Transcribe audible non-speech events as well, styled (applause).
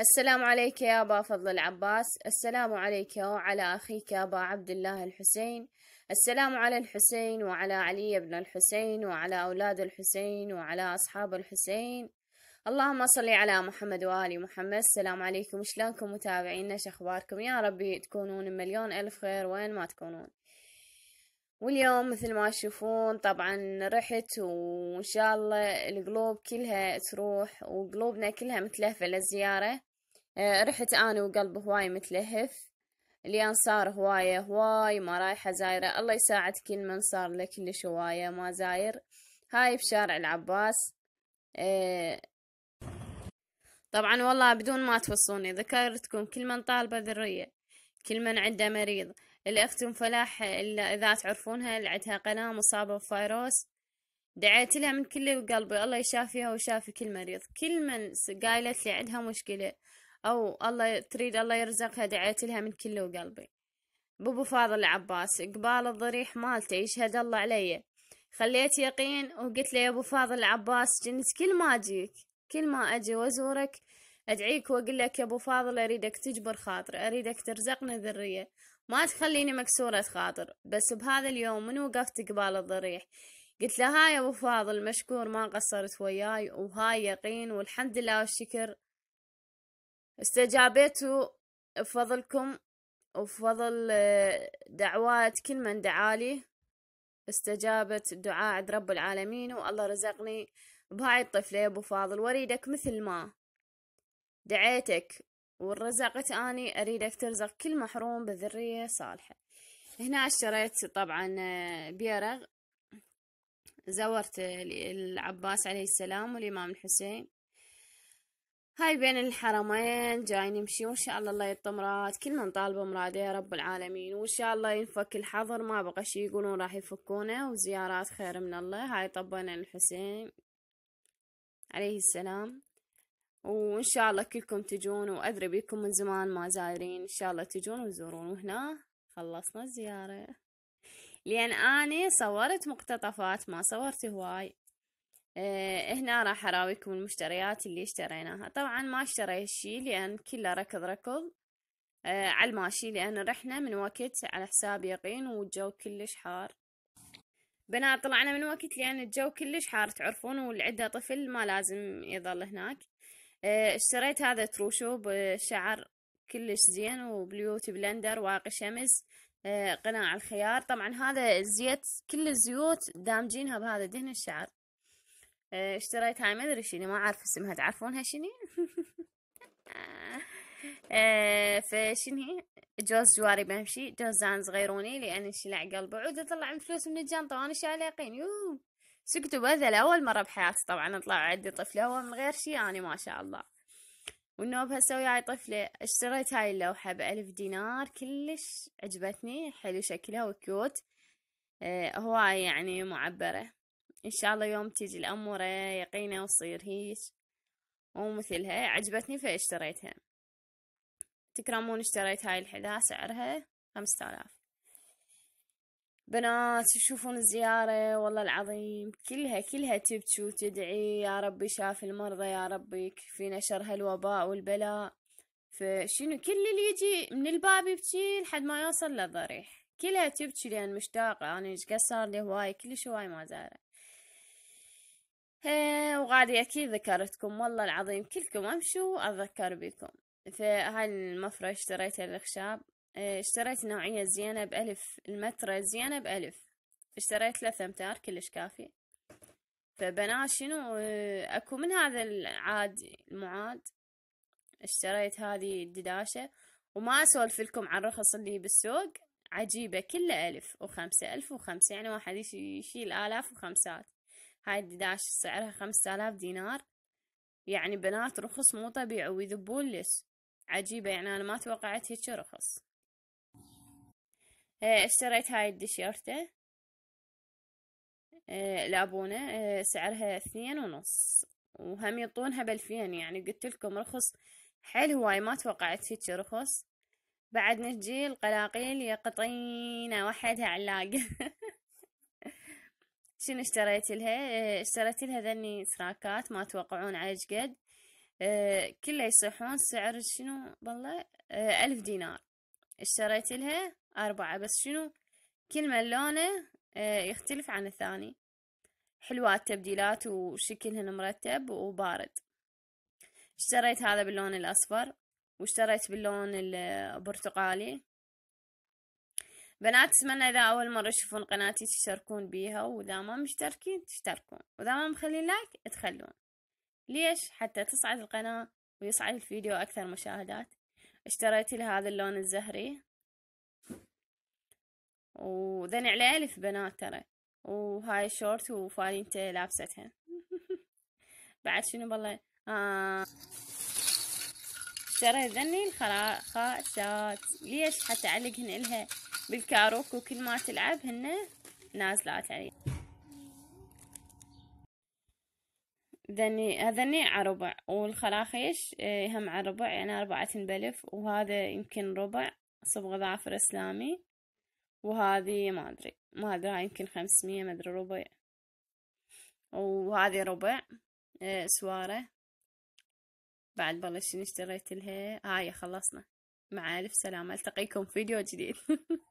السلام عليك يا أبا فضل العباس السلام عليك وعلى أخيك أبا عبد الله الحسين السلام على الحسين وعلى علي بن الحسين وعلى أولاد الحسين وعلى أصحاب الحسين اللهم صل على محمد وآل محمد السلام عليكم شلونكم متابعينا شخباركم يا ربي تكونون مليون ألف خير وين ما تكونون واليوم مثل ما تشوفون طبعا رحت وان شاء الله القلوب كلها تروح وقلوبنا كلها متلهفة للزيارة آه، رحت انا وقلب هواي متلهف اليان صار هواية هواي ما رايحة زايرة الله يساعد كل من صار له كلش هواية ما زاير هاي بشارع العباس آه، طبعا والله بدون ما توصوني ذكرتكم كل من طالبة ذرية كل من عنده مريض الأخت أم فلاح إذا تعرفونها اللي عندها قناة مصابة بفيروس دعيت لها من كل قلبي الله يشافيها ويشافي كل مريض كل من قالت لي عندها مشكلة أو الله تريد الله يرزقها دعيت لها من كل قلبي بوبو فاضل عباس قبال الضريح مالته يشهد الله علي خليت يقين وقلت له يا ابو فاضل عباس جنت كل ما اجيك كل ما اجي وازورك ادعيك واقول لك يا ابو فاضل اريدك تجبر خاطر اريدك ترزقنا ذريه ما تخليني مكسورة خاطر بس بهذا اليوم من وقفت قبال الضريح قلت له هاي أبو فاضل مشكور ما قصرت وياي وهاي يقين والحمد لله والشكر استجابيتوا بفضلكم وفضل آه، دعوات كل من دعالي استجابت دعاء عند رب العالمين والله رزقني بهاي الطفلة يا أبو فاضل واريدك مثل ما دعيتك ورزقت أني أريدك ترزق كل محروم بذرية صالحة هنا اشتريت طبعا آه، بيرغ زورت العباس عليه السلام والإمام الحسين هاي بين الحرمين جاي نمشي وإن شاء الله الله يطمرات مراد كل من طالبه مراده يا رب العالمين وإن شاء الله ينفك الحظر ما بقى شي يقولون راح يفكونه وزيارات خير من الله هاي طبنا الحسين عليه السلام وإن شاء الله كلكم تجون وأدري بيكم من زمان ما زايرين إن شاء الله تجون وتزورون وهنا خلصنا الزيارة لأن أنا صورت مقتطفات ما صورت هواي أه هنا راح أراويكم المشتريات اللي اشتريناها طبعا ما اشتريت شي لأن كله ركض ركض أه على الماشي لأن رحنا من وقت على حساب يقين والجو كلش حار بنات طلعنا من وقت لأن الجو كلش حار تعرفون والعدة طفل ما لازم يظل هناك إيه، اشتريت هذا تروشو بشعر كلش زين وبليوتي بلندر واقي شمس إيه، قناع الخيار طبعا هذا الزيت كل الزيوت دامجينها بهذا دهن الشعر إيه، اشتريت هاي ما ادري شنو ما اعرف اسمها تعرفونها شنو (laughs) فشنو جوز جواري بمشي جوز زان صغيروني لان شلع قلبه عود اطلع الفلوس من الجنطه وانا شايله يقين يوم سكتوا بهذا لأول مرة بحياتي طبعا أطلع عندي طفلة هو من غير شي أنا ما شاء الله والنوب هسه وياي طفلة اشتريت هاي اللوحة بألف دينار كلش عجبتني حلو شكلها وكيوت اه هو يعني معبرة إن شاء الله يوم تيجي الأمورة يقينة وصير هيك ومثلها عجبتني فاشتريتها تكرمون اشتريت هاي الحذاء سعرها خمسة آلاف بنات يشوفون الزيارة والله العظيم كلها كلها تبكي وتدعي يا ربي شاف المرضى يا ربي في نشر هالوباء والبلاء فشنو كل اللي يجي من الباب يبكي لحد ما يوصل للضريح كلها تبكي لأن مشتاقة أنا يعني ايش لي هواي كلش هواي ما زاره وغادي أكيد ذكرتكم والله العظيم كلكم أمشوا أتذكر بكم فهاي المفرش اشتريتها الخشاب إيه، اشتريت نوعية زينة بألف المترة زينة بألف اشتريت ثلاثة أمتار كلش كافي فبنات شنو إيه، اكو من هذا العاد المعاد اشتريت هذه الدداشة وما اسولف لكم عن الرخص اللي بالسوق عجيبة كلها ألف وخمسة ألف وخمسة يعني واحد يشيل آلاف وخمسات هاي الدداشة سعرها خمسة آلاف دينار يعني بنات رخص مو طبيعي ويذبون لس عجيبة يعني أنا ما توقعت هيك رخص إيه، اشتريت هاي الدشيرته إيه، لابونا إيه، سعرها اثنين ونص وهم يعطونها بألفين يعني قلت لكم رخص حلو هواي ما توقعت هيك رخص بعد نجي القلاقيل يا قطينة وحدها علاقة (laughs) شنو اشتريت لها اشتريت لها ذني سراكات ما توقعون على قد كله يصيحون سعر شنو بالله ألف دينار اشتريت لها أربعة بس شنو كل من لونه آه، يختلف عن الثاني حلوات تبديلات وشكلهن مرتب وبارد اشتريت هذا باللون الأصفر واشتريت باللون البرتقالي بنات اتمنى اذا اول مره تشوفون قناتي تشتركون بيها واذا ما مشتركين تشتركون واذا ما مخلين لايك تخلون ليش حتى تصعد القناه ويصعد الفيديو اكثر مشاهدات اشتريت لهذا اللون الزهري وذن عليه ألف بنات ترى وهاي شورت وفالينتي لابستها (laughs) بعد شنو بالله آه. ترى ذني الخراشات ليش حتى علقهن إلها بالكاروك وكل ما تلعب هن نازلات علي ذني هذني على ربع والخلاخيش إيه، هم على ربع يعني أربعة بلف وهذا يمكن ربع صبغ ظافر إسلامي وهذه ما أدري ما أدري هاي يمكن خمسمية ما أدري ربع وهذه ربع إيه، سوارة بعد بلشت اشتريت لها هاي خلصنا مع ألف سلامة ألتقيكم فيديو جديد (laughs)